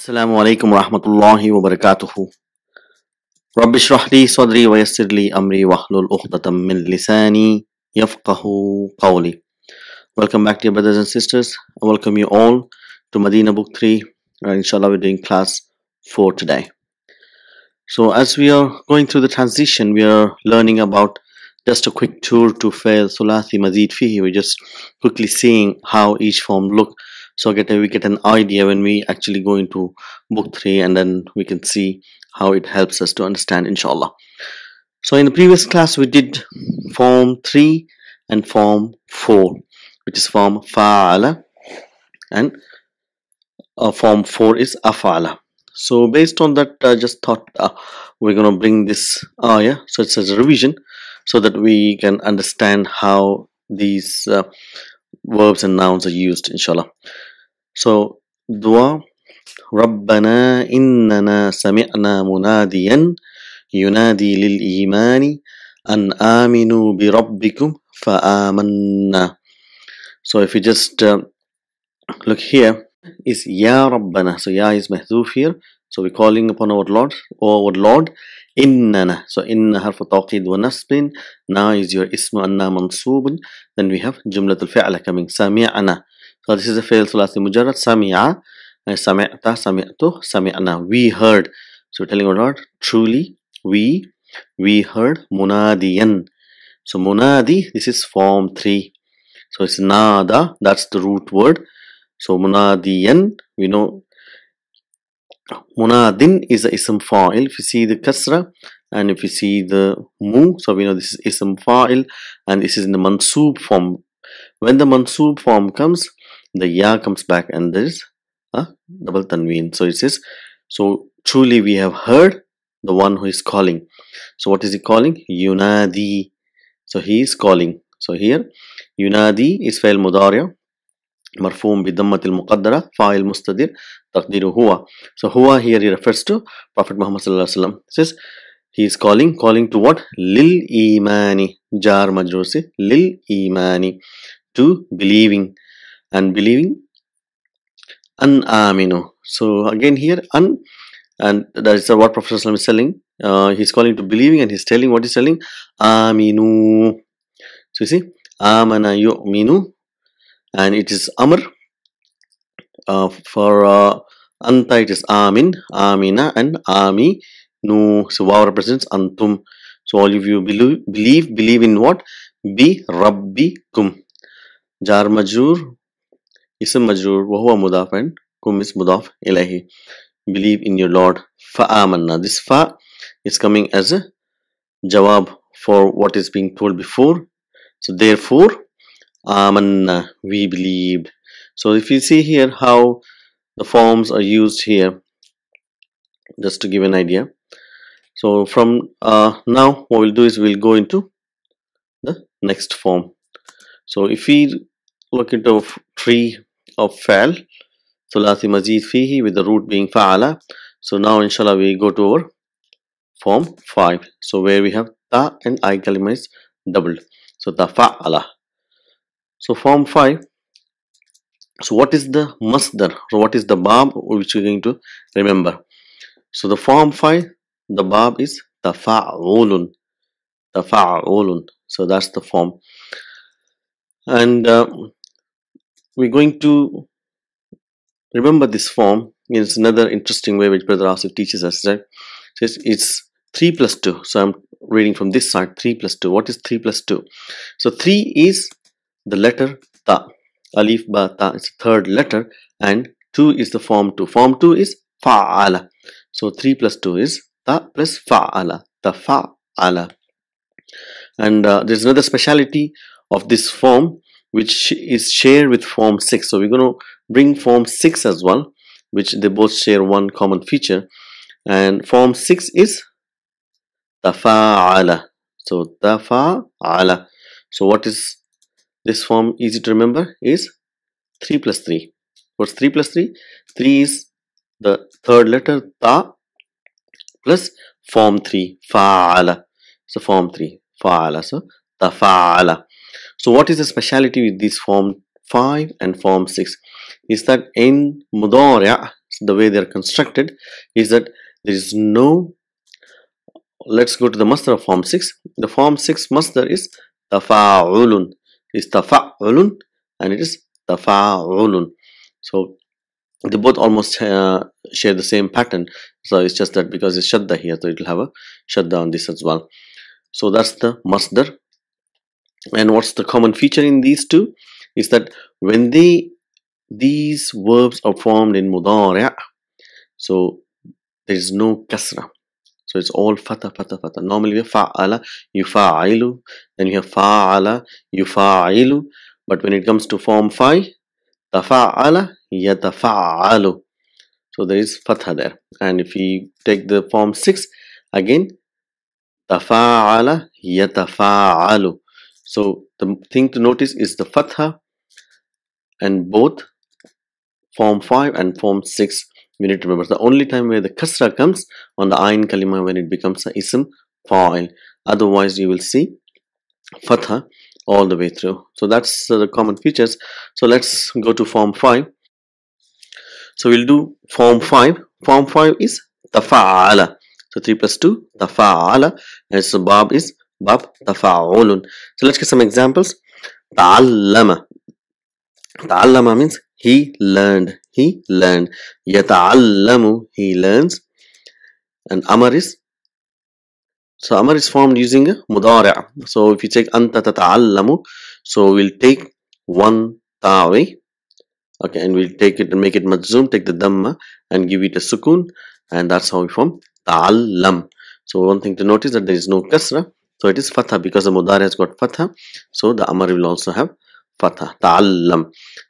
السلام عليكم ورحمة الله وبركاته رب اشرح لي صدري ويسر لي أمري واحلل عقدة من لساني يفقه قولي Welcome back dear brothers and sisters. I welcome you all to Medina Book 3 and uh, inshallah we're doing class 4 today. So as we are going through the transition we are learning about just a quick tour to fail Sulathi Mazid Fihi. We're just quickly seeing how each form look so get a, we get an idea when we actually go into book 3 and then we can see how it helps us to understand inshallah so in the previous class we did form 3 and form 4 which is form fa'ala and uh, form 4 is afala so based on that I just thought uh, we're gonna bring this ayah uh, so it's a revision so that we can understand how these uh, verbs and nouns are used inshallah so dua ربنا yunadi lil imani an aminu bi آمنوا fa فآمنا so if you just uh, look here is Ya Rabbana so Ya is mahzoof here so we're calling upon our Lord our Lord إننا so إن حرف توكيد ونصب now is your اسم أنا منصوب then we have جملة الفعل coming سمعنا so this is a فعل ثلاثي مجرد سمع سمعت سمعته سمعنا we heard so telling about truly we we heard munadiyan so مُنَادِيَ this is form 3 so it's nada that's the root word so munadiyan we know Munadin is the ism fa'il. If you see the kasra and if you see the mu, so we know this is ism fa'il and this is in the mansub form. When the mansub form comes, the ya comes back and there is a double tanween. So it says, so truly we have heard the one who is calling. So what is he calling? Yunadi. So he is calling. So here, Yunadi is fail mudariya مرفوع بضمة المقدرة فاعل مستدير تقديره هو so هو here he refers to Prophet Muhammad صلى الله عليه وسلم says he is calling calling to what lil imani jar majrur lil imani to believing and believing an aminu so again here an and that is what Prophet وسلم is telling uh, is calling to believing and he is telling what he is telling aminu so you see amana yu'minu and it is Amr. Uh, for uh, Anta it is Amin, Amina and Ami. Nu so wow represents Antum. So all of you believe, believe, believe in what? Bi Rabbi Kum. Jar Majur, Ism Majur, Wahua Mudaf and Kum is Mudaf Ilahi. Believe in your Lord. Fa'amanna. This Fa is coming as a Jawab for what is being told before. So therefore, amanna we believed so if you see here how the forms are used here just to give an idea so from uh, now what we'll do is we'll go into the next form so if we look into tree of fal thulathi mazid fihi with the root being fa'ala so now inshallah we go to our form 5 so where we have ta and i kalimah is doubled so ta fa'ala so form 5 so what is the masdar so what is the bab which you're going to remember so the form 5 the bab is tafa'ulun tafa'ulun so that's the form and uh, we're going to remember this form It's another interesting way which brother asif teaches us right so it's, it's 3 plus 2 so i'm reading from this side 3 plus 2 what is 3 plus 2 so 3 is the letter ta, alif ba ta is the third letter and 2 is the form 2. Form 2 is fa'ala. So 3 plus 2 is ta plus fa'ala, ta fa'ala. And uh, there's another speciality of this form which is shared with form 6. So we're going to bring form 6 as well which they both share one common feature and form 6 is tafa'ala so tafa'ala so what is this form easy to remember is 3 plus 3 what's 3 plus 3 3 is the third letter ta plus form 3 fa'ala so form 3 fa'ala so ta fa'ala so what is the speciality with this form 5 and form 6 is that in mudari'a the way they are constructed is that there is no let's go to the master of form 6 the form 6 master is tafa'ulun is tafa'ulun and it is tafa'ulun. So they both almost uh, share the same pattern. So it's just that because it's shadda here, so it will have a shadda on this as well. So that's the masdar. And what's the common feature in these two is that when they these verbs are formed in mudari', so there is no kasra. So it's all fatha, fatha, fatha. Normally we have fa'ala, yufa'ilu, then we have fa'ala, yufa'ilu. But when it comes to form 5, tafa'ala, yatafa'alu. So there is fatha there. And if we take the form 6, again, tafa'ala, yatafa'alu. So the thing to notice is the fatha and both form 5 and form 6 we need to remember the only time where the kasra comes on the ayn kalima when it becomes a ism fa'il otherwise you will see fatha all the way through so that's the common features so let's go to form 5 so we'll do form 5 form 5 is tafa'ala so 3 plus 2 tafa'ala and so bab is bab tafa'ulun so let's get some examples ta'allama ta'allama means he learned he learned. Yata'allamu, he learns. And Amar is so Amar is formed using Mudari'. So if you take Anta tata'allamu, so we'll take one tawi, Okay, and we'll take it and make it majzum. take the Dhamma and give it a sukun, and that's how we form Ta'allam. So one thing to notice that there is no kasra, so it is fatha because the Mudari has got fatha, so the Amar will also have fatha ta'allam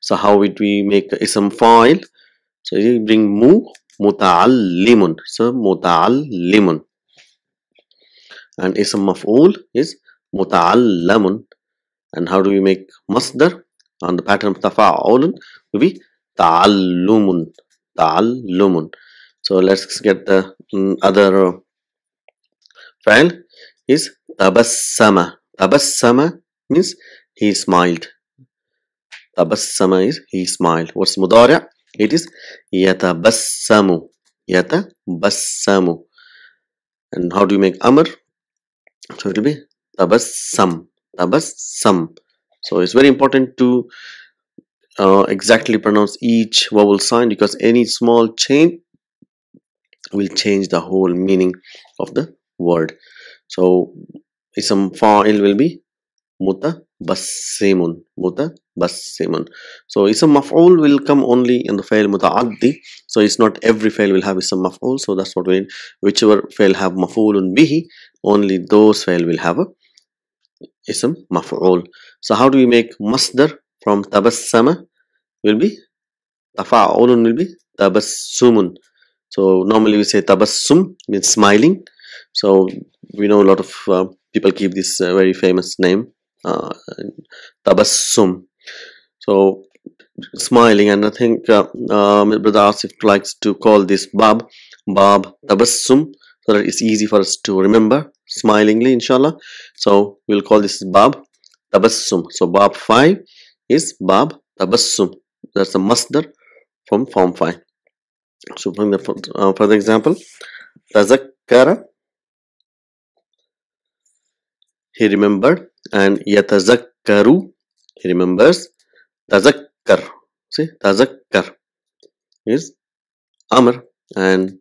so how would we make ism fa'il so you bring mu muta'allimun so muta'allimun and ism maf'ul is muta'allamun and how do we make masdar on the pattern of tafa'ulun will be ta'allumun ta'allumun so let's get the mm, other uh, file is tabassama tabassama means he smiled tabassama is he smiled what's mudara? it is yatabassamu yatabassamu and how do you make amr so it will be tabassam tabassam so it's very important to uh, exactly pronounce each vowel sign because any small change will change the whole meaning of the word so isam fa'il will be mutabassimun mutabassimun Basiman. So Ism Maf'ul will come only in the fail Muta'addi. So it's not every fail will have Ism Maf'ul. So that's what we mean. Whichever fail have Maf'ulun Bihi, only those fail will have a Ism Maf'ul. So how do we make Masdar from Tabassama? Will be Tafa'ulun will be Tabassumun. So normally we say Tabassum means smiling. So we know a lot of uh, people keep this uh, very famous name uh, tabassum so smiling and I think uh, uh, brother likes to call this Bab Bab Tabassum so that it's easy for us to remember smilingly inshallah so we'll call this Bab Tabassum so Bab 5 is Bab Tabassum that's the masdar from form 5 so from the, uh, for the example Tazakkara he remembered and Yatazakkaru he remembers tazakkar see tazakkar is amr and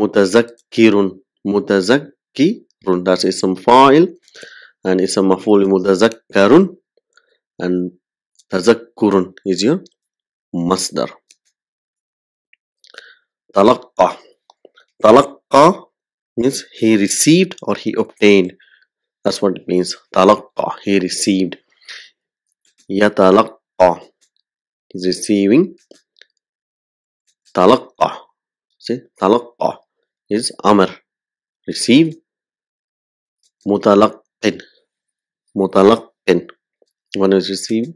mutazakkirun mutazakkirun that's some fa'il and ism maful mutazakkarun and tazakkurun is your masdar talaqqa talaqqa means he received or he obtained that's what it means talaqqa he received يتلقى is receiving تلقى see تلقى is أمر receive متلقن متلقن one is received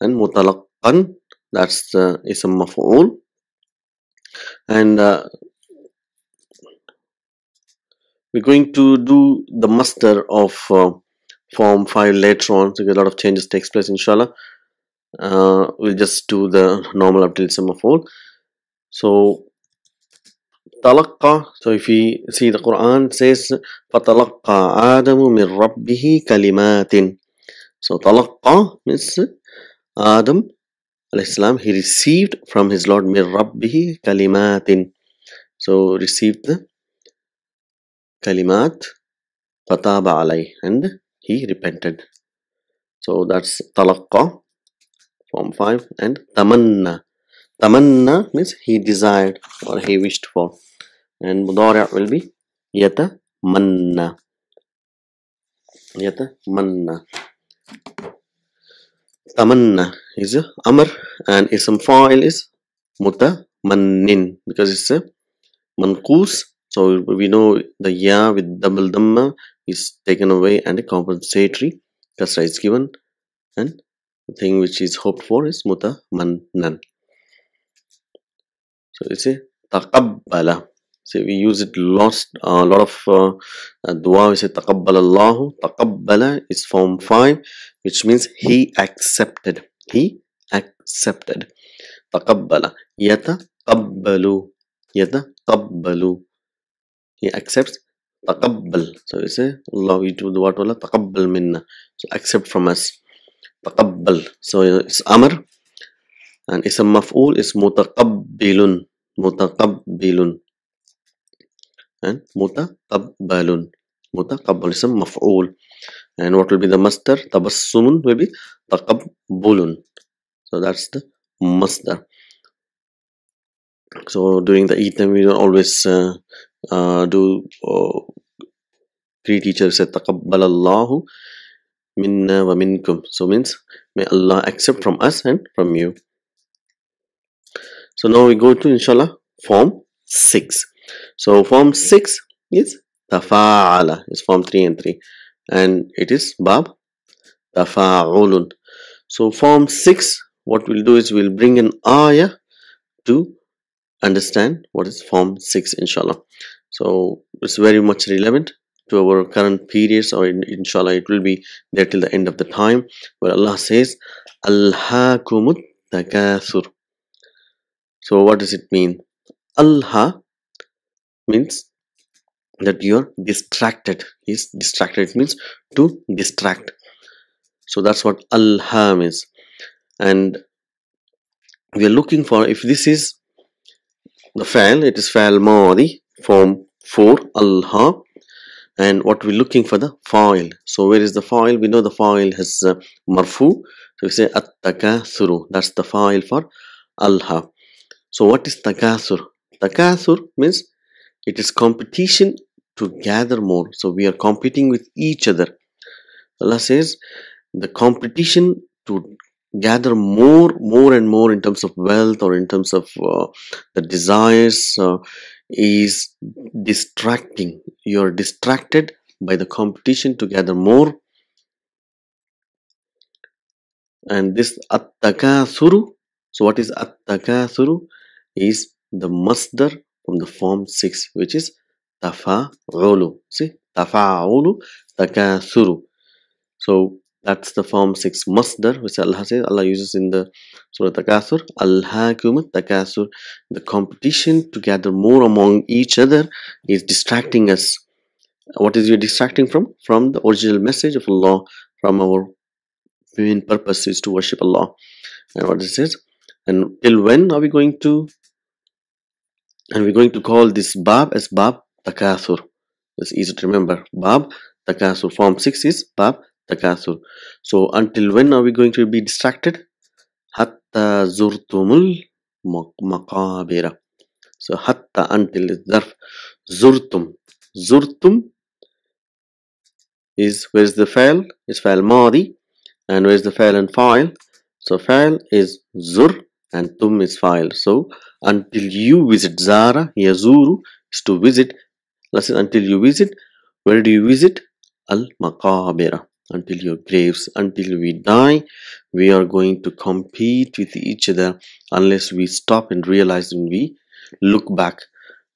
and متلقن that's the اسم مفعول and uh, we're going to do the muster of uh, form 5 later on so a lot of changes takes place inshallah uh, we'll just do the normal up till semaphore so تلقى so if we see the Quran says فتلقى Adamu min rabbihi كلمات so تلقى means Adam السلام he received from his Lord من ربه كلمات so received the kalimat fataba alayhi and he repented so that's talaqqa form 5 and tamanna tamanna means he desired or he wished for and mudari will be yata manna yata manna tamanna is a amr and ism fa'il is muta manin because it's a manqus so we know the ya with double dhamma is taken away and a compensatory kasra is given and the thing which is hoped for is muta nan. So it's a takabbala. So we use it lost a uh, lot of uh, uh, dua. We say takabbala Allahu. Takabbala is form five, which means he accepted. He accepted. Takabbala. Yata kabbalu. Yata kabbalu. he accepts تقبل so you say الله يجيب the ولا تقبل منا so accept from us تقبل so it's أمر and اسم مفعول is متقبل متقبل and متقبل متقبل اسم مفعول and what will be the مصدر تبسم will be تقبل so that's the مصدر so during the eat we don't always uh, uh, do uh, three teachers taqabbal Allahu minna wa minkum so means may Allah accept from us and from you so now we go to inshallah form 6 so form 6 is tafa'ala is form 3 and 3 and it is bab tafa'ulun so form 6 what we'll do is we'll bring an ayah to understand what is form 6 inshallah so it's very much relevant to our current periods or in, inshallah it will be there till the end of the time where Allah says so what does it mean Allah means that you are distracted is distracted it means to distract so that's what Allah means and we are looking for if this is the file it is file maadi form 4 alha and what we're looking for the file so where is the file we know the file has uh, marfu so we say at-takathuru that's the file for alha so what is takathur takathur means it is competition to gather more so we are competing with each other Allah says the competition to gather more more and more in terms of wealth or in terms of uh, the desires uh, is distracting you are distracted by the competition to gather more and this attakasuru so what is attakasuru is the masdar from the form 6 which is rolu. see tafa'ulu takasuru so that's the form 6 masdar which Allah says Allah uses in the Surah Takasur. Al-Hakumat Takasur. The competition to gather more among each other is distracting us. What is you distracting from? From the original message of Allah, from our main purpose is to worship Allah. And what it says, and till when are we going to and we're going to call this Bab as Bab Takasur. It's easy to remember. Bab Takasur. Form 6 is Bab the castle so until when are we going to be distracted Hatta zurtumul المقابر so hatta until is ظرف zurtum. Zurtum is where's the file is file ماضي and where's the file and file so file is zur and tum is file so until you visit Zara yazuru is to visit listen until you visit where do you visit al maqabira until your graves until we die we are going to compete with each other unless we stop and realize when we look back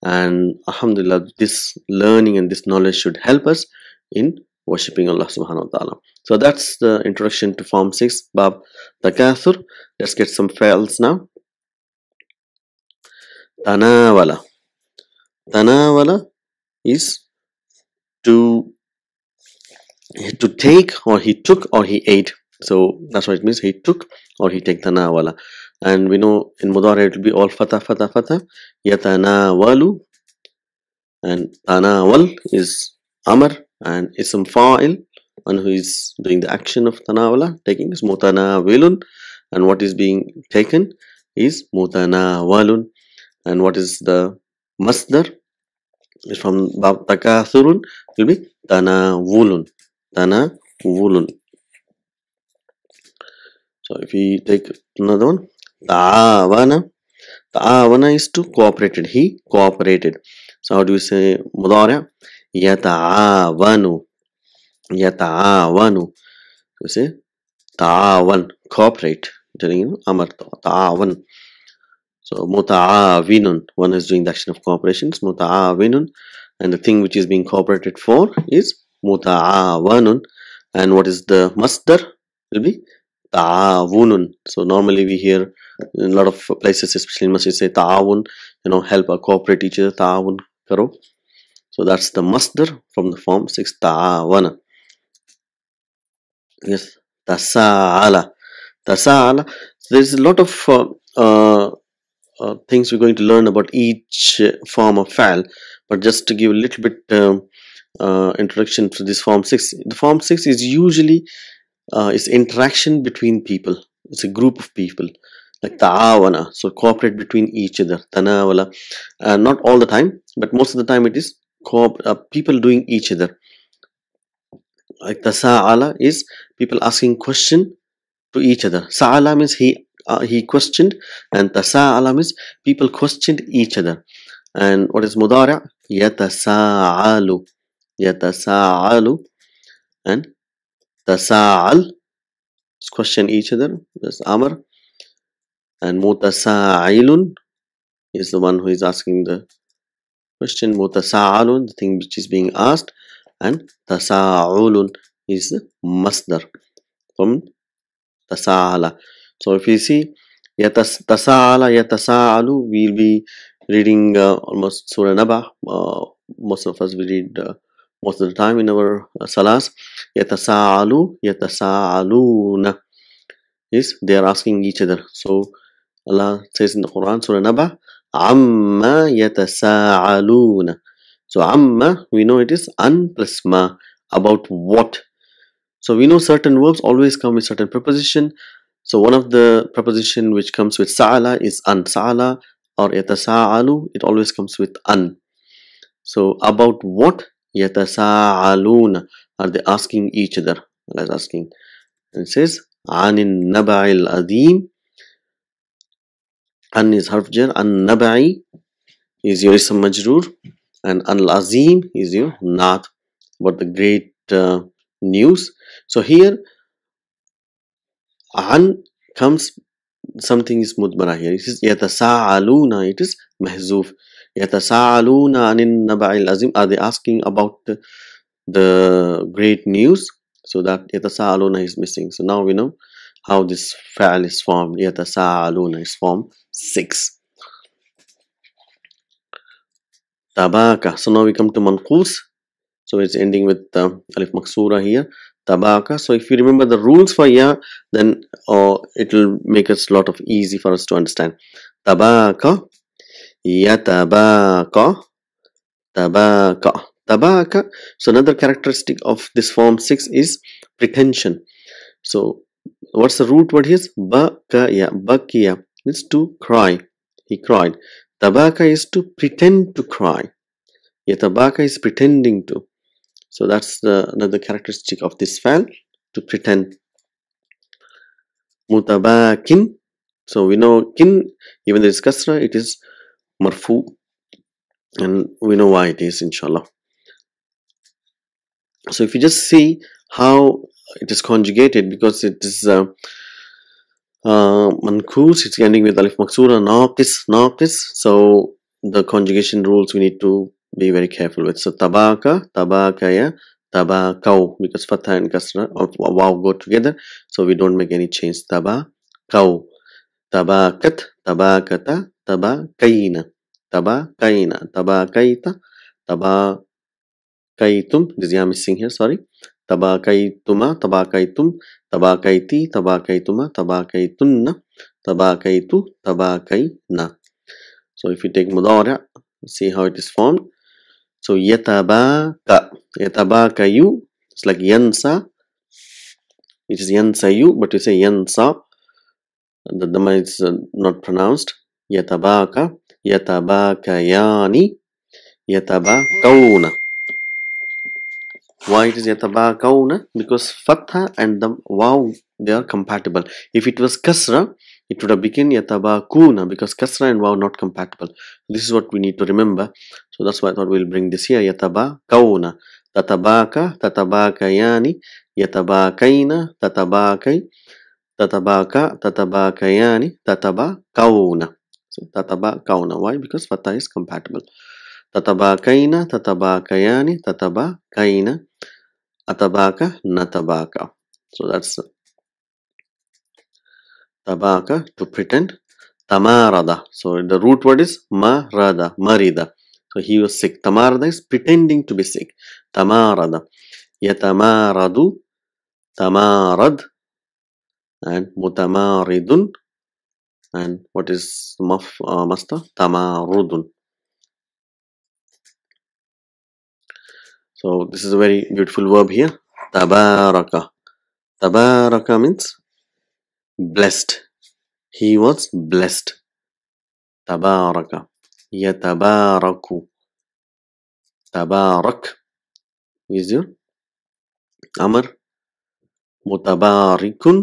and alhamdulillah this learning and this knowledge should help us in worshipping allah subhanahu wa ta'ala so that's the introduction to form 6 bab takathur let's get some files now tanawala tanawala is to to take or he took or he ate so that's what it means he took or he take tanawala and we know in mudara it will be all fatah fatah fatah yatanawalu and tanawal is amar and ism fa'il one who is doing the action of tanawala taking is mutanawilun and what is being taken is mutanawalun and what is the masdar is from takathurun will be tanawulun Dana Wulun. So if we take another one, Ta'avana. Ta'avana is to cooperated. He cooperated. So how do you say Mudara? Yata'avanu. Yata'avanu. So say Ta'avan. Cooperate. Amar Ta'avan. So Muta'avinun. One is doing the action of cooperation. It's Muta'avinun. And the thing which is being cooperated for is muta'awanun and what is the masdar will be ta'awunun so normally we hear in a lot of places especially in masjid say ta'awun you know help or cooperate each other ta'awun karo so that's the masdar from the form 6 ta'awana yes tasa'ala tasa'ala so there's a lot of uh, uh, uh, things we're going to learn about each form of fal, but just to give a little bit um, uh, introduction to this form 6 the form 6 is usually uh, it's interaction between people it's a group of people like hmm. ta'awana so cooperate between each other tanawala uh, not all the time but most of the time it is uh, people doing each other like sa'ala is people asking question to each other sa'ala means he uh, he questioned and tasa'ala means people questioned each other and what is mudara yatasa'alu yatasa'alu and tasa'al question each other that's amr and mutasa'ilun is the one who is asking the question mutasa'alun the thing which is being asked and tasa'ulun is the masdar from tasa'ala so if you see yatas tasa'ala yatasa'alu we'll be reading uh, almost surah naba uh, most of us will read uh, most of the time in our uh, salas yatasa'alu yatasa'aluna is they are asking each other so Allah says in the Quran Surah Naba amma yatasa'aluna so amma we know it is an plus ma about what so we know certain verbs always come with certain preposition so one of the preposition which comes with sa'ala is an sa'ala or yatasa'alu it always comes with an so about what يتساءلون are they asking each other Allah is asking and says عن النبع الأديم عن is harf jar عن نبعي is your ism majrur and al-azim is your not but the great uh, news so here an comes something is mudmara here it is yatasaaluna it is mahzuf يَتَسَاءَلُونَ عَنِ النَّبَعِ الْعَظِيمِ Are they asking about the great news? So that يَتَسَاءَلُونَ is missing. So now we know how this fa'al is formed. يَتَسَاءَلُونَ is formed 6. Tabaka. So now we come to manqus. So it's ending with uh, alif maksura here. Tabaka. So if you remember the rules for ya, then uh, it will make us lot of easy for us to understand. Tabaka Yatabaka, tabaka, tabaka. So another characteristic of this form 6 is pretension. So what's the root word here? Bakaya. Bakia means to cry. He cried. Tabaka is to pretend to cry. Yatabaka is pretending to. So that's the, another characteristic of this fan to pretend. Mutabakin. So we know kin, even though it's kasra, it is marfu and we know why it is inshallah so if you just see how it is conjugated because it is uh, uh, mankus it's ending with alif maksura naqis naqis so the conjugation rules we need to be very careful with so tabaka tabakaya tabakau because fatha and kasra or wow go together so we don't make any change tabakau tabakat tabakata taba kaina taba kaina Taba kaita taba kaitum this yeah, I'm missing here sorry taba கைத்துமா taba kaitum Taba கைத்தி taba கைத்துமா Taba கைத்துன்ன தபா கைத்து தபா கைன so if you take mudari see how it is formed so yatabaka yatabakayu it's like yansa it is yansayu but you say yansa the dhamma is uh, not pronounced yatabaka yani, yatabakauna why it is yatabakauna because fatha and the wow they are compatible if it was kasra it would have become yatabakuna because kasra and wow not compatible this is what we need to remember so that's why i thought we'll bring this here yatabakauna tatabaka ka, yatabakaina tatabakai tatabaka tataba tatabakauna So kauna Why? Because fatha is compatible. kaina, Tatabakaina, tataba kaina, atabaka, natabaka. So that's tabaka to pretend. Tamarada. So the root word is marada, marida. So he was sick. Tamarada is pretending to be sick. Tamarada. Yatamaradu, tamarad, and mutamaridun, and what is maf uh, master tamarudun so this is a very beautiful verb here tabaraka tabaraka means blessed he was blessed tabaraka yatabaraku tabarak is your amr mutabarikun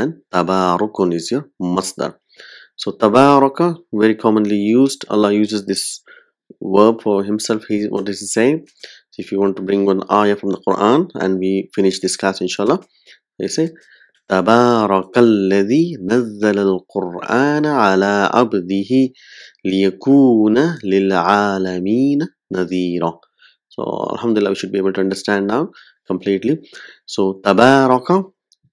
and tabarukun is your masdar so tabaraka very commonly used allah uses this verb for himself he what is he saying so if you want to bring one ayah from the quran and we finish this class inshallah they say تبارك الذي نزل القرآن abdihi liyakuna lil للعالمين نذيرا So Alhamdulillah we should be able to understand now completely. So Tabaraka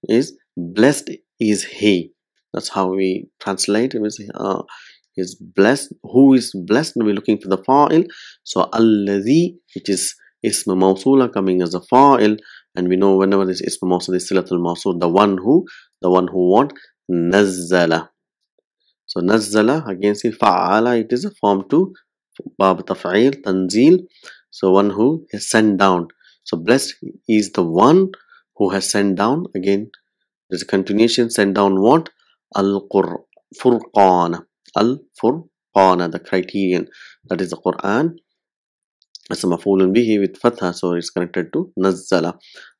is blessed is he that's how we translate it say, uh, ah, is blessed who is blessed we're looking for the fa'il so alladhi which is ism mawsula coming as a fa'il and we know whenever this ism mawsul is silatul mawsul the one who the one who what nazzala so nazzala again see fa'ala it is a form to bab taf'il tanzil so one who has sent down so blessed is the one who has sent down again there's a continuation sent down what Al Furqan. Al Furqan, the criterion that is the Quran. It's mafulun bihi with fatha, so it's connected to nazzala.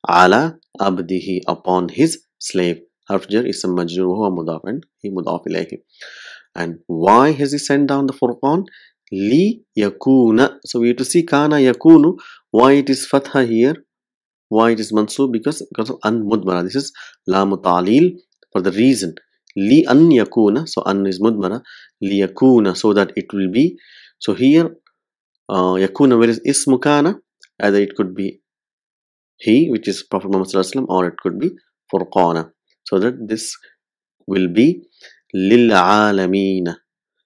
Ala abdihi upon his slave. Harfjar is a majruhu mudaf and he mudaf ilayhi. And why has he sent down the Furqan? Li yakuna. So we have to see kana yakunu. Why it is fatha here? Why it is mansub? Because because of an mudmara. This is la mutalil for the reason li an yakuna so an is mudmara li yakuna so that it will be so here uh, yakuna where is ismu either it could be he which is prophet muhammad or it could be furqana so that this will be lil alameen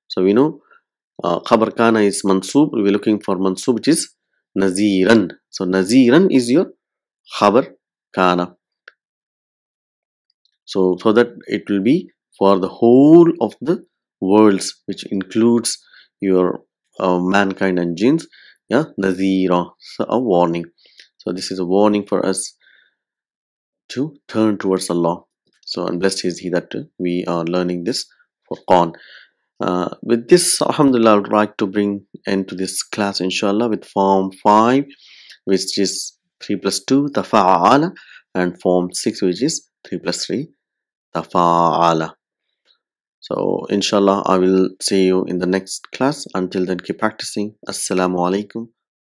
so we know uh, khabar kana is mansub we're looking for mansub which is naziran so naziran is your khabar kana so so that it will be for the whole of the worlds which includes your uh, mankind and jinns yeah the zero so a warning so this is a warning for us to turn towards allah so and blessed is he that we are learning this for Quran uh, with this alhamdulillah i would like to bring end to this class inshallah with form 5 which is 3 plus 2 tafa'ala and form 6 which is 3 plus 3 tafa'ala so inshallah I will see you in the next class. Until then keep practicing. Assalamu alaikum.